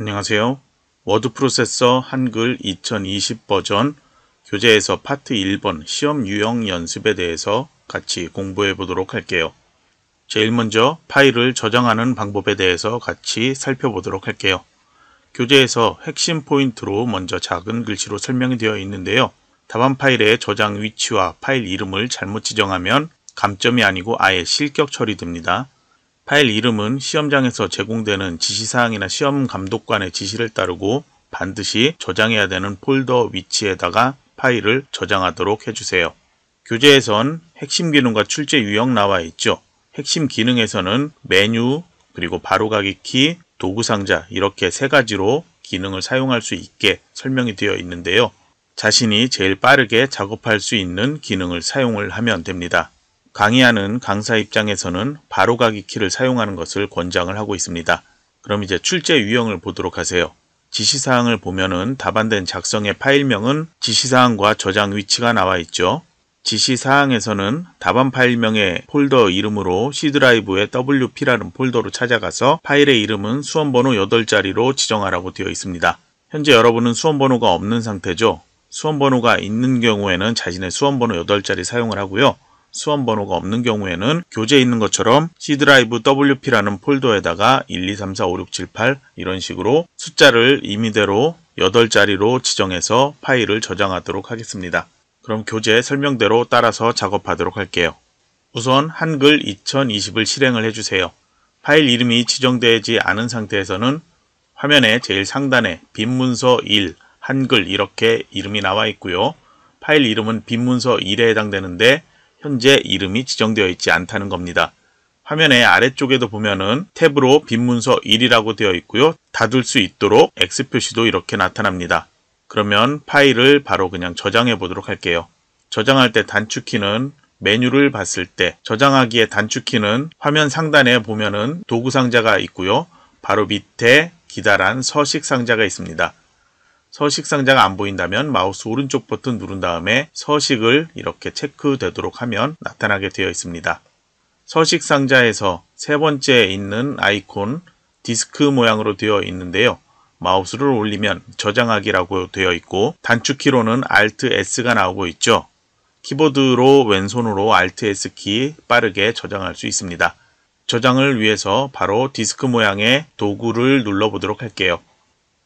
안녕하세요. 워드 프로세서 한글 2020 버전 교재에서 파트 1번 시험 유형 연습에 대해서 같이 공부해 보도록 할게요. 제일 먼저 파일을 저장하는 방법에 대해서 같이 살펴보도록 할게요. 교재에서 핵심 포인트로 먼저 작은 글씨로 설명이 되어 있는데요. 답안 파일의 저장 위치와 파일 이름을 잘못 지정하면 감점이 아니고 아예 실격 처리됩니다. 파일 이름은 시험장에서 제공되는 지시사항이나 시험감독관의 지시를 따르고 반드시 저장해야 되는 폴더 위치에다가 파일을 저장하도록 해주세요. 교재에선 핵심 기능과 출제 유형 나와 있죠. 핵심 기능에서는 메뉴, 그리고 바로가기 키, 도구상자 이렇게 세 가지로 기능을 사용할 수 있게 설명이 되어 있는데요. 자신이 제일 빠르게 작업할 수 있는 기능을 사용을 하면 됩니다. 강의하는 강사 입장에서는 바로가기 키를 사용하는 것을 권장을 하고 있습니다. 그럼 이제 출제 유형을 보도록 하세요. 지시사항을 보면은 답안된 작성의 파일명은 지시사항과 저장 위치가 나와 있죠. 지시사항에서는 답안 파일명의 폴더 이름으로 C드라이브의 WP라는 폴더로 찾아가서 파일의 이름은 수험번호 8자리로 지정하라고 되어 있습니다. 현재 여러분은 수험번호가 없는 상태죠. 수험번호가 있는 경우에는 자신의 수험번호 8자리 사용을 하고요. 수험 번호가 없는 경우에는 교재에 있는 것처럼 C드라이브 WP라는 폴더에다가 1, 2, 3, 4, 5, 6, 7, 8 이런 식으로 숫자를 임의대로 8자리로 지정해서 파일을 저장하도록 하겠습니다. 그럼 교재 설명대로 따라서 작업하도록 할게요. 우선 한글 2020을 실행을 해주세요. 파일 이름이 지정되지 않은 상태에서는 화면에 제일 상단에 빈문서 1, 한글 이렇게 이름이 나와 있고요. 파일 이름은 빈문서 1에 해당되는데 현재 이름이 지정되어 있지 않다는 겁니다. 화면의 아래쪽에도 보면은 탭으로 빈 문서 1이라고 되어 있고요. 닫을 수 있도록 X 표시도 이렇게 나타납니다. 그러면 파일을 바로 그냥 저장해 보도록 할게요. 저장할 때 단축키는 메뉴를 봤을 때 저장하기에 단축키는 화면 상단에 보면은 도구 상자가 있고요. 바로 밑에 기다란 서식 상자가 있습니다. 서식 상자가 안 보인다면 마우스 오른쪽 버튼 누른 다음에 서식을 이렇게 체크되도록 하면 나타나게 되어 있습니다. 서식 상자에서 세 번째에 있는 아이콘 디스크 모양으로 되어 있는데요. 마우스를 올리면 저장하기라고 되어 있고 단축키로는 Alt S가 나오고 있죠. 키보드로 왼손으로 Alt S 키 빠르게 저장할 수 있습니다. 저장을 위해서 바로 디스크 모양의 도구를 눌러보도록 할게요.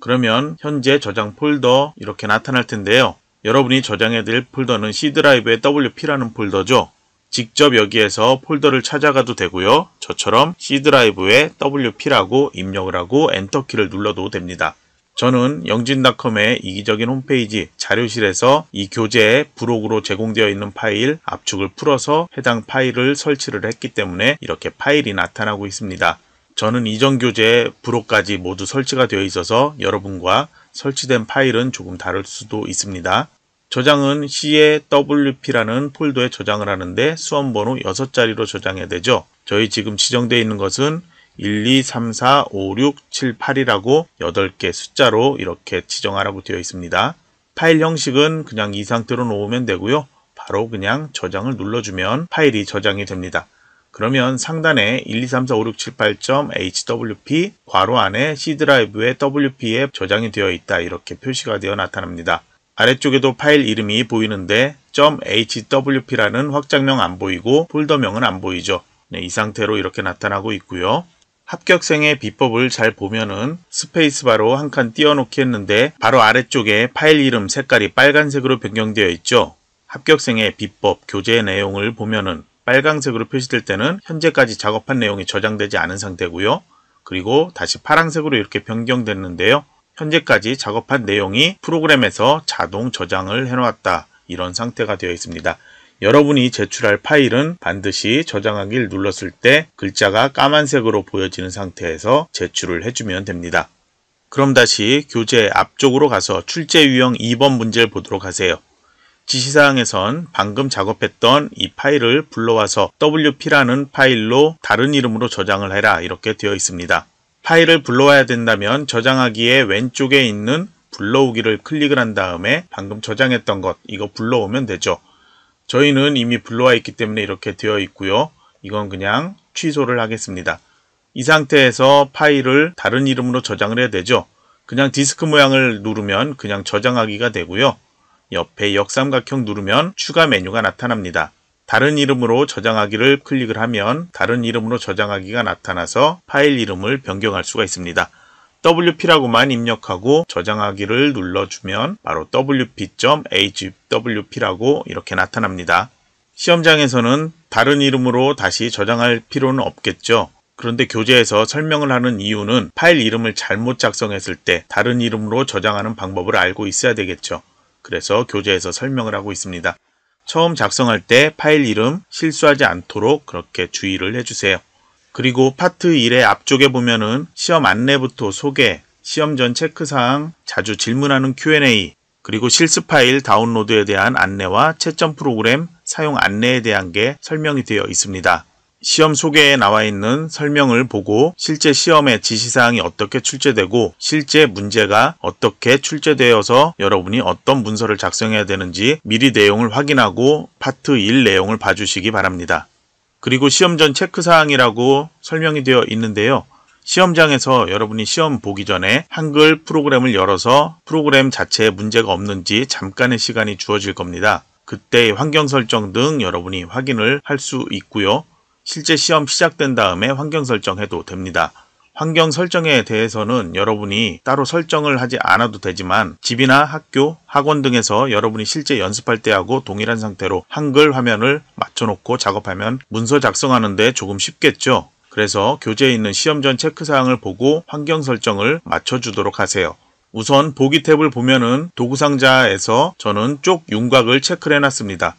그러면 현재 저장 폴더 이렇게 나타날 텐데요. 여러분이 저장해 드릴 폴더는 C드라이브의 WP라는 폴더죠. 직접 여기에서 폴더를 찾아가도 되고요. 저처럼 C드라이브에 WP라고 입력을 하고 엔터키를 눌러도 됩니다. 저는 영진닷컴의 이기적인 홈페이지 자료실에서 이 교재에 부록으로 제공되어 있는 파일 압축을 풀어서 해당 파일을 설치를 했기 때문에 이렇게 파일이 나타나고 있습니다. 저는 이전 교재에 부록까지 모두 설치가 되어 있어서 여러분과 설치된 파일은 조금 다를 수도 있습니다. 저장은 CAWP라는 폴더에 저장을 하는데 수험번호 6자리로 저장해야 되죠. 저희 지금 지정되어 있는 것은 1, 2, 3, 4, 5, 6, 7, 8이라고 8개 숫자로 이렇게 지정하라고 되어 있습니다. 파일 형식은 그냥 이 상태로 놓으면 되고요. 바로 그냥 저장을 눌러주면 파일이 저장이 됩니다. 그러면 상단에 1, 2, 3, 4, 5, 6, 7, 8.hwp 괄호 안에 C 드라이브의 wp에 저장이 되어 있다 이렇게 표시가 되어 나타납니다. 아래쪽에도 파일 이름이 보이는데 .hwp라는 확장명 안 보이고 폴더명은 안 보이죠. 네, 이 상태로 이렇게 나타나고 있고요. 합격생의 비법을 잘 보면은 스페이스바로 한 칸 띄워놓기 했는데 바로 아래쪽에 파일 이름 색깔이 빨간색으로 변경되어 있죠. 합격생의 비법, 교재 내용을 보면은 빨강색으로 표시될 때는 현재까지 작업한 내용이 저장되지 않은 상태고요. 그리고 다시 파란색으로 이렇게 변경됐는데요. 현재까지 작업한 내용이 프로그램에서 자동 저장을 해놓았다. 이런 상태가 되어 있습니다. 여러분이 제출할 파일은 반드시 저장하기를 눌렀을 때 글자가 까만색으로 보여지는 상태에서 제출을 해주면 됩니다. 그럼 다시 교재 앞쪽으로 가서 출제 유형 2번 문제를 보도록 하세요. 지시사항에선 방금 작업했던 이 파일을 불러와서 WP라는 파일로 다른 이름으로 저장을 해라 이렇게 되어 있습니다. 파일을 불러와야 된다면 저장하기에 왼쪽에 있는 불러오기를 클릭을 한 다음에 방금 저장했던 것 이거 불러오면 되죠. 저희는 이미 불러와 있기 때문에 이렇게 되어 있고요. 이건 그냥 취소를 하겠습니다. 이 상태에서 파일을 다른 이름으로 저장을 해야 되죠. 그냥 디스크 모양을 누르면 그냥 저장하기가 되고요. 옆에 역삼각형 누르면 추가 메뉴가 나타납니다. 다른 이름으로 저장하기를 클릭을 하면 다른 이름으로 저장하기가 나타나서 파일 이름을 변경할 수가 있습니다. WP라고만 입력하고 저장하기를 눌러주면 바로 WP.HWP라고 이렇게 나타납니다. 시험장에서는 다른 이름으로 다시 저장할 필요는 없겠죠. 그런데 교재에서 설명을 하는 이유는 파일 이름을 잘못 작성했을 때 다른 이름으로 저장하는 방법을 알고 있어야 되겠죠. 그래서 교재에서 설명을 하고 있습니다. 처음 작성할 때 파일 이름 실수하지 않도록 그렇게 주의를 해주세요. 그리고 파트 1의 앞쪽에 보면은 시험 안내부터 소개, 시험 전 체크사항, 자주 질문하는 Q&A, 그리고 실습 파일 다운로드에 대한 안내와 채점 프로그램 사용 안내에 대한 게 설명이 되어 있습니다. 시험 소개에 나와 있는 설명을 보고 실제 시험의 지시사항이 어떻게 출제되고 실제 문제가 어떻게 출제되어서 여러분이 어떤 문서를 작성해야 되는지 미리 내용을 확인하고 파트 1 내용을 봐주시기 바랍니다. 그리고 시험 전 체크사항이라고 설명이 되어 있는데요. 시험장에서 여러분이 시험 보기 전에 한글 프로그램을 열어서 프로그램 자체에 문제가 없는지 잠깐의 시간이 주어질 겁니다. 그때의 환경 설정 등 여러분이 확인을 할 수 있고요. 실제 시험 시작된 다음에 환경 설정해도 됩니다. 환경 설정에 대해서는 여러분이 따로 설정을 하지 않아도 되지만 집이나 학교, 학원 등에서 여러분이 실제 연습할 때하고 동일한 상태로 한글 화면을 맞춰놓고 작업하면 문서 작성하는데 조금 쉽겠죠. 그래서 교재에 있는 시험 전 체크사항을 보고 환경 설정을 맞춰주도록 하세요. 우선 보기 탭을 보면은 도구상자에서 저는 쪽 윤곽을 체크 해놨습니다.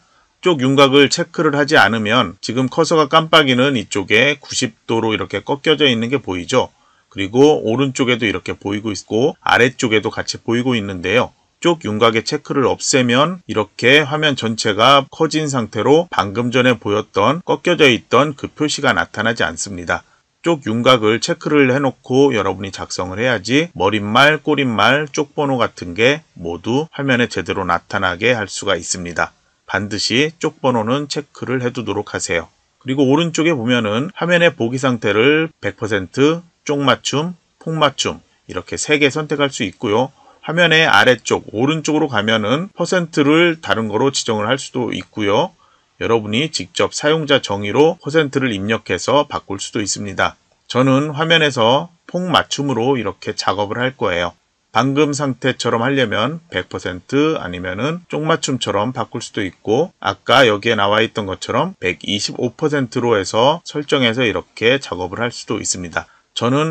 이쪽 윤곽을 체크를 하지 않으면 지금 커서가 깜빡이는 이쪽에 90도로 이렇게 꺾여져 있는 게 보이죠. 그리고 오른쪽에도 이렇게 보이고 있고 아래쪽에도 같이 보이고 있는데요. 쪽 윤곽의 체크를 없애면 이렇게 화면 전체가 커진 상태로 방금 전에 보였던 꺾여져 있던 그 표시가 나타나지 않습니다. 쪽 윤곽을 체크를 해놓고 여러분이 작성을 해야지 머릿말, 꼬릿말, 쪽번호 같은 게 모두 화면에 제대로 나타나게 할 수가 있습니다. 반드시 쪽 번호는 체크를 해두도록 하세요. 그리고 오른쪽에 보면은 화면의 보기 상태를 100%쪽 맞춤, 폭 맞춤 이렇게 3개 선택할 수 있고요. 화면의 아래쪽 오른쪽으로 가면은 퍼센트를 다른 거로 지정을 할 수도 있고요. 여러분이 직접 사용자 정의로 퍼센트를 입력해서 바꿀 수도 있습니다. 저는 화면에서 폭 맞춤으로 이렇게 작업을 할 거예요. 방금 상태처럼 하려면 100% 아니면은 쪽맞춤처럼 바꿀 수도 있고 아까 여기에 나와 있던 것처럼 125%로 해서 설정해서 이렇게 작업을 할 수도 있습니다.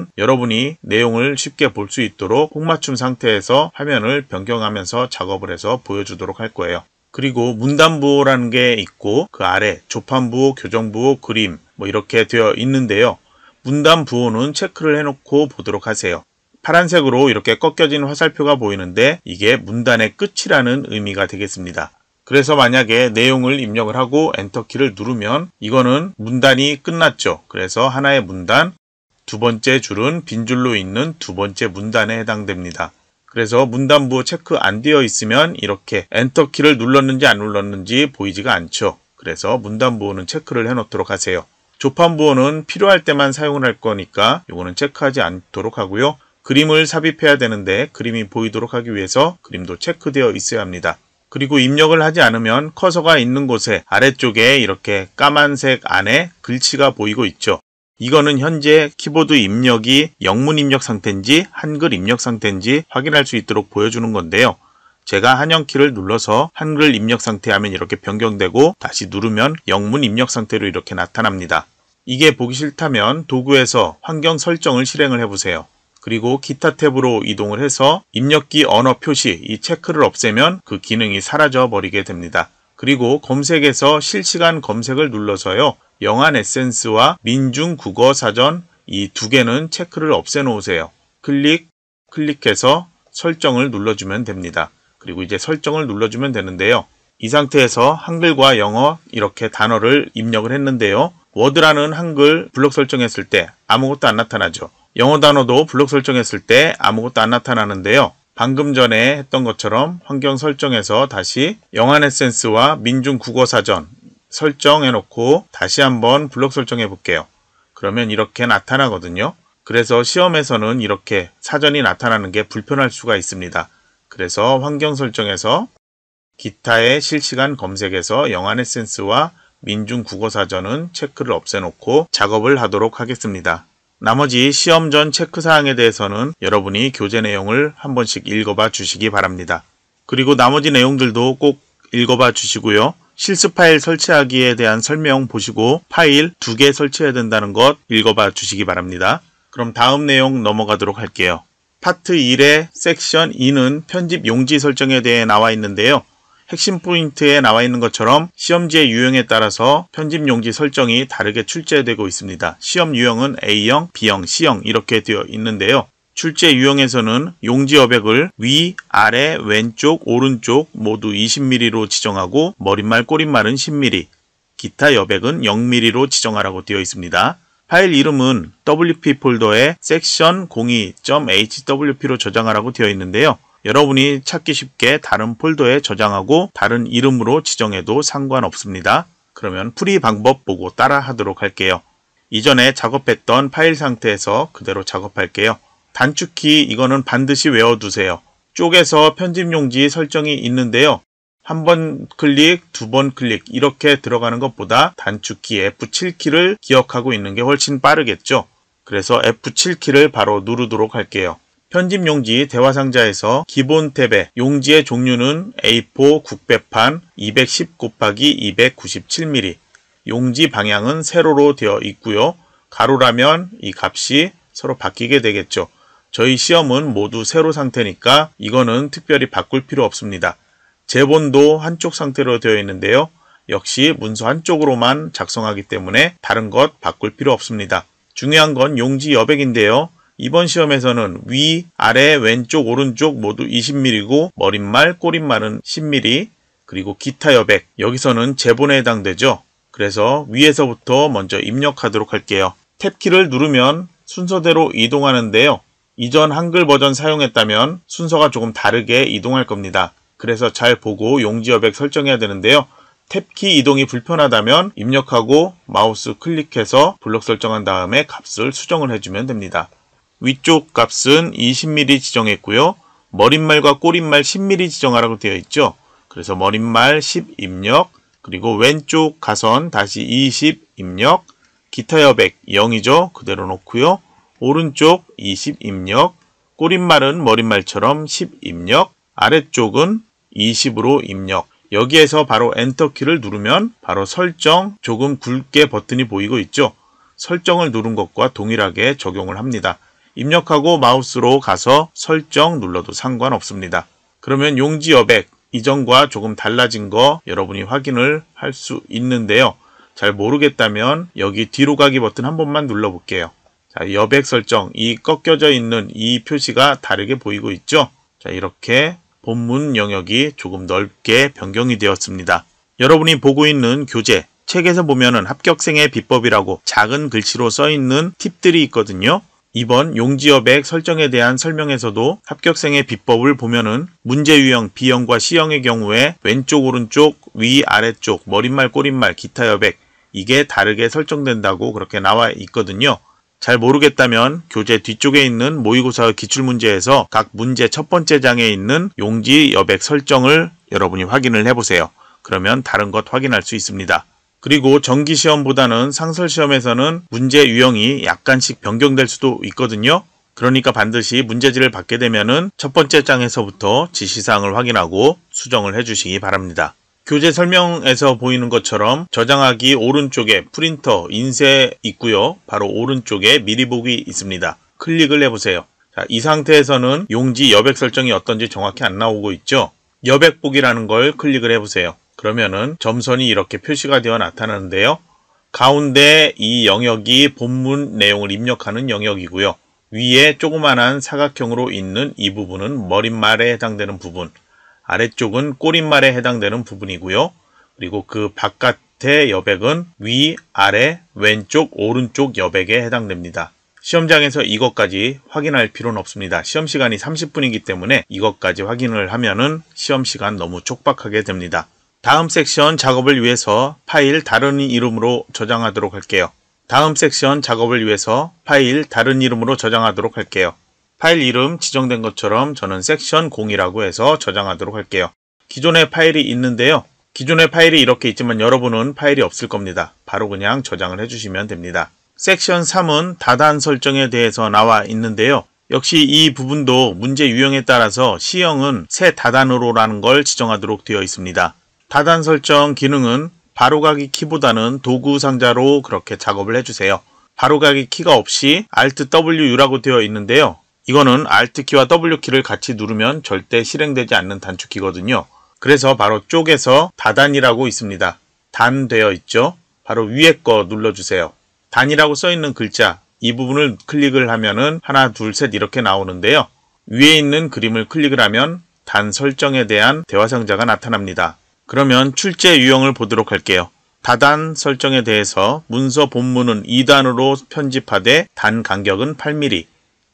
저는 여러분이 내용을 쉽게 볼 수 있도록 콩맞춤 상태에서 화면을 변경하면서 작업을 해서 보여주도록 할 거예요. 그리고 문단부호라는 게 있고 그 아래 조판부호, 교정부호, 그림 뭐 이렇게 되어 있는데요. 문단부호는 체크를 해놓고 보도록 하세요. 파란색으로 이렇게 꺾여진 화살표가 보이는데 이게 문단의 끝이라는 의미가 되겠습니다. 그래서 만약에 내용을 입력을 하고 엔터키를 누르면 이거는 문단이 끝났죠. 그래서 하나의 문단, 두 번째 줄은 빈줄로 있는 두 번째 문단에 해당됩니다. 그래서 문단부 체크 안 되어 있으면 이렇게 엔터키를 눌렀는지 안 눌렀는지 보이지가 않죠. 그래서 문단부호는 체크를 해놓도록 하세요. 조판부호는 필요할 때만 사용을 할 거니까 이거는 체크하지 않도록 하고요. 그림을 삽입해야 되는데 그림이 보이도록 하기 위해서 그림도 체크되어 있어야 합니다. 그리고 입력을 하지 않으면 커서가 있는 곳에 아래쪽에 이렇게 까만색 안에 글씨가 보이고 있죠. 이거는 현재 키보드 입력이 영문 입력 상태인지 한글 입력 상태인지 확인할 수 있도록 보여주는 건데요. 제가 한영키를 눌러서 한글 입력 상태 하면 이렇게 변경되고 다시 누르면 영문 입력 상태로 이렇게 나타납니다. 이게 보기 싫다면 도구에서 환경 설정을 실행을 해보세요. 그리고 기타 탭으로 이동을 해서 입력기 언어 표시 이 체크를 없애면 그 기능이 사라져 버리게 됩니다. 그리고 검색에서 실시간 검색을 눌러서요. 영안 에센스와 민중 국어 사전 이 두 개는 체크를 없애 놓으세요. 클릭, 클릭해서 설정을 눌러주면 됩니다. 그리고 이제 설정을 눌러주면 되는데요. 이 상태에서 한글과 영어 이렇게 단어를 입력을 했는데요. 워드라는 한글 블록 설정했을 때 아무것도 안 나타나죠. 영어 단어도 블록 설정했을 때 아무것도 안 나타나는데요. 방금 전에 했던 것처럼 환경 설정에서 다시 영안 에센스와 민중 국어 사전 설정해 놓고 다시 한번 블록 설정해 볼게요. 그러면 이렇게 나타나거든요. 그래서 시험에서는 이렇게 사전이 나타나는 게 불편할 수가 있습니다. 그래서 환경 설정에서 기타의 실시간 검색에서 영안 에센스와 민중 국어 사전은 체크를 없애놓고 작업을 하도록 하겠습니다. 나머지 시험 전 체크 사항에 대해서는 여러분이 교재 내용을 한 번씩 읽어봐 주시기 바랍니다. 그리고 나머지 내용들도 꼭 읽어봐 주시고요. 실습 파일 설치하기에 대한 설명 보시고 파일 두 개 설치해야 된다는 것 읽어봐 주시기 바랍니다. 그럼 다음 내용 넘어가도록 할게요. 파트 1의 섹션 2는 편집 용지 설정에 대해 나와 있는데요. 핵심 포인트에 나와 있는 것처럼 시험지의 유형에 따라서 편집 용지 설정이 다르게 출제되고 있습니다. 시험 유형은 A형, B형, C형 이렇게 되어 있는데요. 출제 유형에서는 용지 여백을 위, 아래, 왼쪽, 오른쪽 모두 20mm로 지정하고 머릿말, 꼬릿말은 10mm, 기타 여백은 0mm로 지정하라고 되어 있습니다. 파일 이름은 WP 폴더에 section02.hwp로 저장하라고 되어 있는데요. 여러분이 찾기 쉽게 다른 폴더에 저장하고 다른 이름으로 지정해도 상관없습니다. 그러면 풀이 방법 보고 따라 하도록 할게요. 이전에 작업했던 파일 상태에서 그대로 작업할게요. 단축키 이거는 반드시 외워두세요. 쪽에서 편집용지 설정이 있는데요. 한 번 클릭, 두 번 클릭 이렇게 들어가는 것보다 단축키 F7키를 기억하고 있는 게 훨씬 빠르겠죠. 그래서 F7키를 바로 누르도록 할게요. 편집 용지 대화 상자에서 기본 탭에 용지의 종류는 A4 국배판 210 곱하기 297mm 용지 방향은 세로로 되어 있고요. 가로라면 이 값이 서로 바뀌게 되겠죠. 저희 시험은 모두 세로 상태니까 이거는 특별히 바꿀 필요 없습니다. 제본도 한쪽 상태로 되어 있는데요. 역시 문서 한쪽으로만 작성하기 때문에 다른 것 바꿀 필요 없습니다. 중요한 건 용지 여백인데요. 이번 시험에서는 위, 아래, 왼쪽, 오른쪽 모두 20mm이고 머릿말, 꼬릿말은 10mm, 그리고 기타 여백, 여기서는 제본에 해당되죠. 그래서 위에서부터 먼저 입력하도록 할게요. 탭키를 누르면 순서대로 이동하는데요. 이전 한글 버전 사용했다면 순서가 조금 다르게 이동할 겁니다. 그래서 잘 보고 용지 여백 설정해야 되는데요. 탭키 이동이 불편하다면 입력하고 마우스 클릭해서 블록 설정한 다음에 값을 수정을 해주면 됩니다. 위쪽 값은 20mm 지정했고요. 머릿말과 꼬릿말 10mm 지정하라고 되어 있죠. 그래서 머릿말 10 입력, 그리고 왼쪽 가선 다시 20 입력, 기타 여백 0이죠. 그대로 놓고요. 오른쪽 20 입력, 꼬릿말은 머릿말처럼 10 입력, 아래쪽은 20으로 입력. 여기에서 바로 엔터키를 누르면 바로 설정 조금 굵게 버튼이 보이고 있죠. 설정을 누른 것과 동일하게 적용을 합니다. 입력하고 마우스로 가서 설정 눌러도 상관없습니다. 그러면 용지 여백 이전과 조금 달라진 거 여러분이 확인을 할 수 있는데요. 잘 모르겠다면 여기 뒤로 가기 버튼 한 번만 눌러볼게요. 자, 여백 설정, 이 꺾여져 있는 이 표시가 다르게 보이고 있죠? 자, 이렇게 본문 영역이 조금 넓게 변경이 되었습니다. 여러분이 보고 있는 교재, 책에서 보면 합격생의 비법이라고 작은 글씨로 써 있는 팁들이 있거든요. 이번 용지어백 설정에 대한 설명에서도 합격생의 비법을 보면은 문제 유형 B형과 C형의 경우에 왼쪽 오른쪽 위 아래쪽 머릿말 꼬릿말 기타 여백 이게 다르게 설정된다고 그렇게 나와 있거든요. 잘 모르겠다면 교재 뒤쪽에 있는 모의고사 기출문제에서 각 문제 첫 번째 장에 있는 용지 여백 설정을 여러분이 확인을 해보세요. 그러면 다른 것 확인할 수 있습니다. 그리고 정기시험보다는 상설시험에서는 문제 유형이 약간씩 변경될 수도 있거든요. 그러니까 반드시 문제지를 받게 되면은 첫 번째 장에서부터 지시사항을 확인하고 수정을 해주시기 바랍니다. 교재 설명에서 보이는 것처럼 저장하기 오른쪽에 프린터 인쇄 있고요. 바로 오른쪽에 미리 보기 있습니다. 클릭을 해보세요. 자, 이 상태에서는 용지 여백 설정이 어떤지 정확히 안 나오고 있죠. 여백 보기라는 걸 클릭을 해보세요. 그러면은 점선이 이렇게 표시가 되어 나타나는데요. 가운데 이 영역이 본문 내용을 입력하는 영역이고요. 위에 조그만한 사각형으로 있는 이 부분은 머릿말에 해당되는 부분, 아래쪽은 꼬린말에 해당되는 부분이고요. 그리고 그 바깥의 여백은 위, 아래, 왼쪽, 오른쪽 여백에 해당됩니다. 시험장에서 이것까지 확인할 필요는 없습니다. 시험 시간이 30분이기 때문에 이것까지 확인을 하면은 시험 시간 너무 촉박하게 됩니다. 다음 섹션 작업을 위해서 파일 다른 이름으로 저장하도록 할게요. 다음 섹션 작업을 위해서 파일 다른 이름으로 저장하도록 할게요. 파일 이름 지정된 것처럼 저는 섹션 0이라고 해서 저장하도록 할게요. 기존의 파일이 있는데요. 기존의 파일이 이렇게 있지만 여러분은 파일이 없을 겁니다. 바로 그냥 저장을 해주시면 됩니다. 섹션 3은 다단 설정에 대해서 나와 있는데요. 역시 이 부분도 문제 유형에 따라서 시형은새 다단으로라는 걸 지정하도록 되어 있습니다. 다단 설정 기능은 바로가기 키보다는 도구 상자로 그렇게 작업을 해주세요. 바로가기 키가 없이 Alt W라고 되어 있는데요. 이거는 Alt 키와 W 키를 같이 누르면 절대 실행되지 않는 단축키거든요. 그래서 바로 쪽에서 다단이라고 있습니다. 단 되어 있죠. 바로 위에 거 눌러주세요. 단이라고 써있는 글자 이 부분을 클릭을 하면은 하나 둘 셋 이렇게 나오는데요. 위에 있는 그림을 클릭을 하면 단 설정에 대한 대화 상자가 나타납니다. 그러면 출제 유형을 보도록 할게요. 다단 설정에 대해서 문서 본문은 2단으로 편집하되 단 간격은 8mm,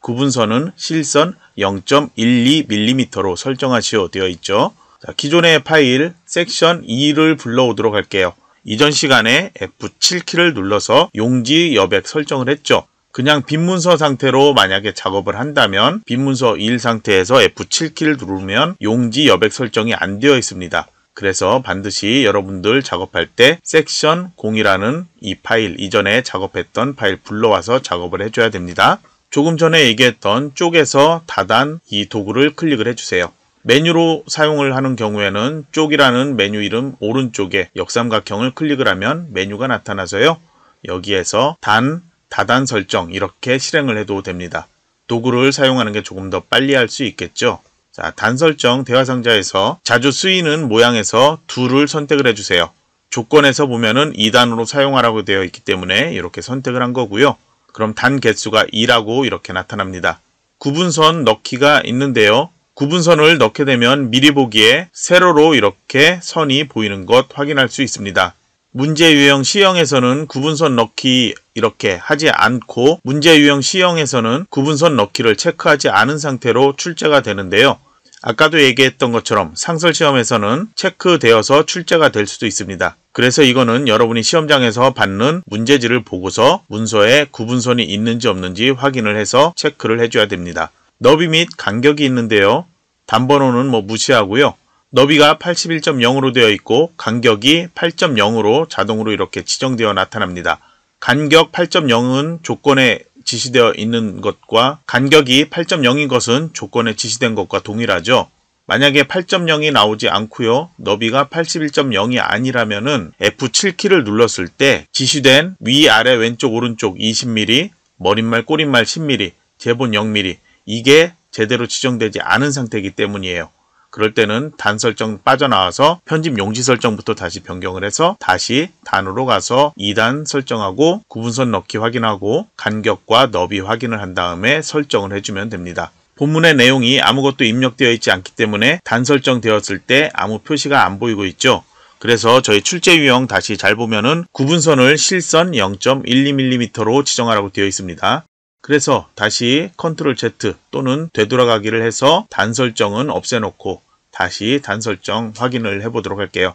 구분선은 실선 0.12mm로 설정하시오 되어 있죠. 자, 기존의 파일 섹션 2를 불러오도록 할게요. 이전 시간에 F7키를 눌러서 용지 여백 설정을 했죠. 그냥 빈 문서 상태로 만약에 작업을 한다면 빈 문서 1 상태에서 F7키를 누르면 용지 여백 설정이 안 되어 있습니다. 그래서 반드시 여러분들 작업할 때 섹션 0이라는 이 파일 이전에 작업했던 파일 불러와서 작업을 해줘야 됩니다. 조금 전에 얘기했던 쪽에서 다단 이 도구를 클릭을 해주세요. 메뉴로 사용을 하는 경우에는 쪽이라는 메뉴 이름 오른쪽에 역삼각형을 클릭을 하면 메뉴가 나타나서요. 여기에서 단, 다단 설정 이렇게 실행을 해도 됩니다. 도구를 사용하는 게 조금 더 빨리 할 수 있겠죠. 자, 단설정 대화 상자에서 자주 쓰이는 모양에서 둘을 선택을 해주세요. 조건에서 보면은 2단으로 사용하라고 되어 있기 때문에 이렇게 선택을 한 거고요. 그럼 단 개수가 2라고 이렇게 나타납니다. 구분선 넣기가 있는데요. 구분선을 넣게 되면 미리 보기에 세로로 이렇게 선이 보이는 것 확인할 수 있습니다. 문제 유형 시형에서는 구분선 넣기 이렇게 하지 않고 문제 유형 시형에서는 구분선 넣기를 체크하지 않은 상태로 출제가 되는데요. 아까도 얘기했던 것처럼 상설 시험에서는 체크되어서 출제가 될 수도 있습니다. 그래서 이거는 여러분이 시험장에서 받는 문제지를 보고서 문서에 구분선이 있는지 없는지 확인을 해서 체크를 해줘야 됩니다. 너비 및 간격이 있는데요. 단번호는 뭐 무시하고요. 너비가 81.0으로 되어 있고 간격이 8.0으로 자동으로 이렇게 지정되어 나타납니다. 간격 8.0은 조건에 지시되어 있는 것과 간격이 8.0인 것은 조건에 지시된 것과 동일하죠. 만약에 8.0이 나오지 않고요. 너비가 81.0이 아니라면 은 F7키를 눌렀을 때 지시된 위아래 왼쪽 오른쪽 20mm, 머릿말 꼬릿말 10mm, 제본 0mm 이게 제대로 지정되지 않은 상태이기 때문이에요. 그럴 때는 단 설정 빠져나와서 편집 용지 설정부터 다시 변경을 해서 다시 단으로 가서 2단 설정하고 구분선 넣기 확인하고 간격과 너비 확인을 한 다음에 설정을 해주면 됩니다. 본문의 내용이 아무것도 입력되어 있지 않기 때문에 단 설정되었을 때 아무 표시가 안 보이고 있죠. 그래서 저희 출제 유형 다시 잘 보면은 구분선을 실선 0.12mm로 지정하라고 되어 있습니다. 그래서 다시 컨트롤 Z 또는 되돌아가기를 해서 단 설정은 없애놓고 다시 단 설정 확인을 해보도록 할게요.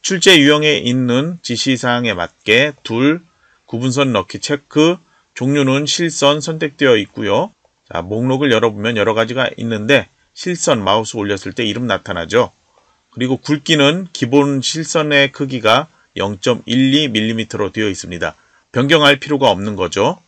출제 유형에 있는 지시사항에 맞게 둘, 구분선 넣기 체크, 종류는 실선 선택되어 있고요. 자, 목록을 열어보면 여러 가지가 있는데 실선 마우스 올렸을 때 이름 나타나죠. 그리고 굵기는 기본 실선의 크기가 0.12mm로 되어 있습니다. 변경할 필요가 없는 거죠.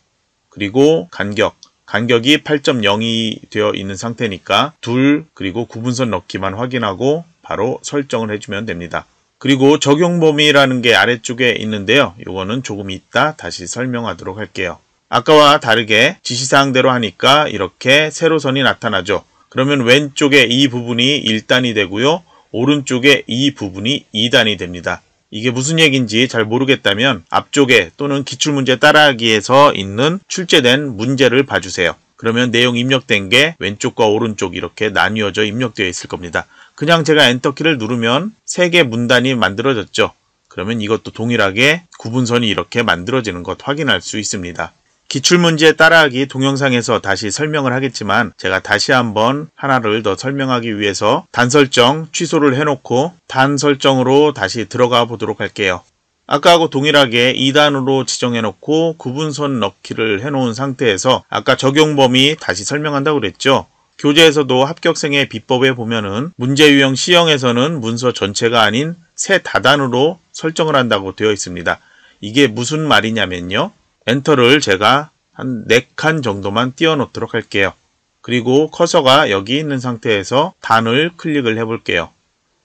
그리고 간격 간격이 8.0이 되어 있는 상태니까 둘 그리고 구분선 넣기만 확인하고 바로 설정을 해주면 됩니다. 그리고 적용 범위라는 게 아래쪽에 있는데요. 이거는 조금 있다 다시 설명하도록 할게요. 아까와 다르게 지시사항대로 하니까 이렇게 세로선이 나타나죠. 그러면 왼쪽에 이 부분이 1단이 되고요. 오른쪽에 이 부분이 2단이 됩니다. 이게 무슨 얘기인지 잘 모르겠다면 앞쪽에 또는 기출문제 따라하기에서 있는 출제된 문제를 봐주세요. 그러면 내용 입력된 게 왼쪽과 오른쪽 이렇게 나뉘어져 입력되어 있을 겁니다. 그냥 제가 엔터키를 누르면 3개 문단이 만들어졌죠. 그러면 이것도 동일하게 구분선이 이렇게 만들어지는 것 확인할 수 있습니다. 기출문제 따라하기 동영상에서 다시 설명을 하겠지만 제가 다시 한번 하나를 더 설명하기 위해서 단 설정 취소를 해놓고 단 설정으로 다시 들어가 보도록 할게요. 아까하고 동일하게 2단으로 지정해놓고 구분선 넣기를 해놓은 상태에서 아까 적용 범위 다시 설명한다고 그랬죠. 교재에서도 합격생의 비법에 보면은 문제 유형 시형에서는 문서 전체가 아닌 새 다단으로 설정을 한다고 되어 있습니다. 이게 무슨 말이냐면요. 엔터를 제가 한 4칸 정도만 띄워놓도록 할게요. 그리고 커서가 여기 있는 상태에서 단을 클릭을 해볼게요.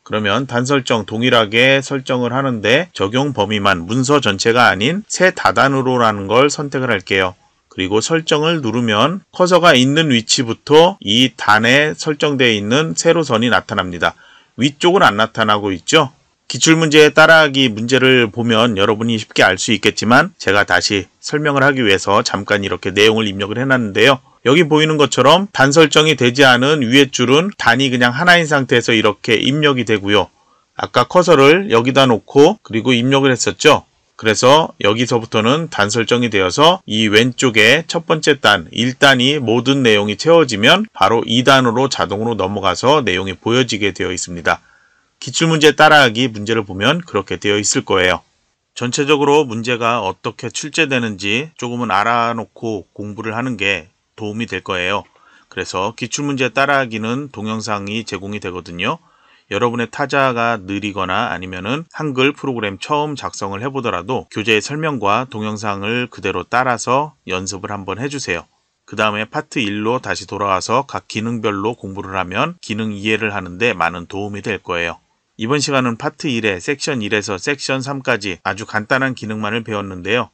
그러면 단 설정 동일하게 설정을 하는데 적용 범위만 문서 전체가 아닌 새 다단으로라는 걸 선택을 할게요. 그리고 설정을 누르면 커서가 있는 위치부터 이 단에 설정되어 있는 세로선이 나타납니다. 위쪽은 안 나타나고 있죠? 기출문제 따라하기 문제를 보면 여러분이 쉽게 알 수 있겠지만 제가 다시 설명을 하기 위해서 잠깐 이렇게 내용을 입력을 해놨는데요. 여기 보이는 것처럼 단 설정이 되지 않은 위에 줄은 단이 그냥 하나인 상태에서 이렇게 입력이 되고요. 아까 커서를 여기다 놓고 그리고 입력을 했었죠. 그래서 여기서부터는 단 설정이 되어서 이 왼쪽에 첫 번째 단 1단이 모든 내용이 채워지면 바로 2단으로 자동으로 넘어가서 내용이 보여지게 되어 있습니다. 기출문제 따라하기 문제를 보면 그렇게 되어 있을 거예요. 전체적으로 문제가 어떻게 출제되는지 조금은 알아놓고 공부를 하는 게 도움이 될 거예요. 그래서 기출문제 따라하기는 동영상이 제공이 되거든요. 여러분의 타자가 느리거나 아니면은 한글 프로그램 처음 작성을 해보더라도 교재의 설명과 동영상을 그대로 따라서 연습을 한번 해주세요. 그 다음에 파트 1로 다시 돌아와서 각 기능별로 공부를 하면 기능 이해를 하는데 많은 도움이 될 거예요. 이번 시간은 파트 1에 섹션 1에서 섹션 3까지 아주 간단한 기능만을 배웠는데요.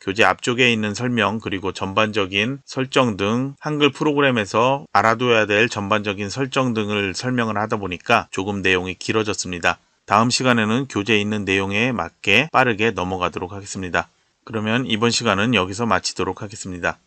교재 앞쪽에 있는 설명 그리고 전반적인 설정 등 한글 프로그램에서 알아둬야 될 전반적인 설정 등을 설명을 하다 보니까 조금 내용이 길어졌습니다. 다음 시간에는 교재에 있는 내용에 맞게 빠르게 넘어가도록 하겠습니다. 그러면 이번 시간은 여기서 마치도록 하겠습니다.